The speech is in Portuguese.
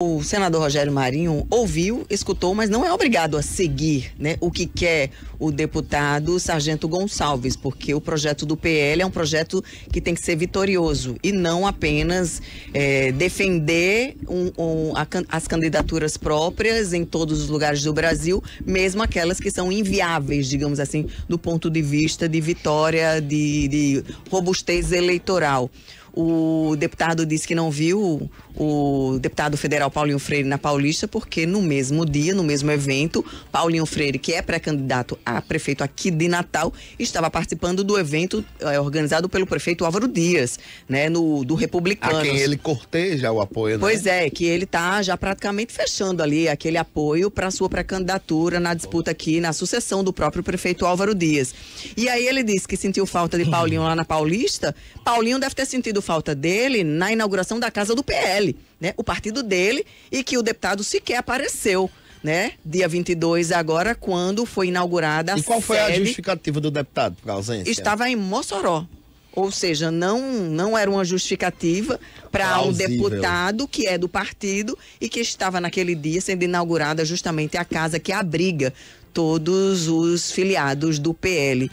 O senador Rogério Marinho ouviu, escutou, mas não é obrigado a seguir né, o que quer o deputado Sargento Gonçalves, porque o projeto do PL é um projeto que tem que ser vitorioso e não apenas é, defender um, um, a, as candidaturas próprias em todos os lugares do Brasil, mesmo aquelas que são inviáveis, digamos assim, do ponto de vista de vitória, de, de robustez eleitoral. O deputado disse que não viu o deputado federal Paulinho Freire na Paulista, porque no mesmo dia, no mesmo evento, Paulinho Freire, que é pré-candidato a prefeito aqui de Natal, estava participando do evento é, organizado pelo prefeito Álvaro Dias, né, no, do Republicano. A quem ele corteja o apoio, né? Pois é, que ele está já praticamente fechando ali aquele apoio para sua pré-candidatura na disputa aqui, na sucessão do próprio prefeito Álvaro Dias. E aí ele disse que sentiu falta de Paulinho lá na Paulista. Paulinho deve ter sentido sentido falta dele na inauguração da casa do PL, né? O partido dele e que o deputado sequer apareceu né? Dia 22 agora, quando foi inaugurada a E qual foi sede, a justificativa do deputado por ausência? Estava em Mossoró. Ou seja, não, não era uma justificativa para um deputado que é do partido e que estava naquele dia sendo inaugurada justamente a casa que abriga todos os filiados do PL.